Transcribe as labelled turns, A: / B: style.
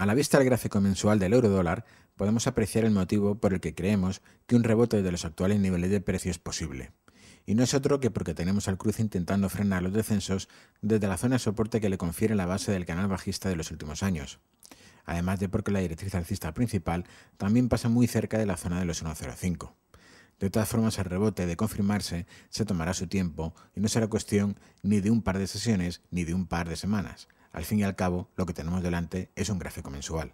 A: A la vista del gráfico mensual del euro dólar, podemos apreciar el motivo por el que creemos que un rebote de los actuales niveles de precio es posible. Y no es otro que porque tenemos al cruce intentando frenar los descensos desde la zona de soporte que le confiere la base del canal bajista de los últimos años. Además de porque la directriz alcista principal también pasa muy cerca de la zona de los 105. De todas formas, el rebote de confirmarse se tomará su tiempo y no será cuestión ni de un par de sesiones ni de un par de semanas. Al fin y al cabo, lo que tenemos delante es un
B: gráfico mensual.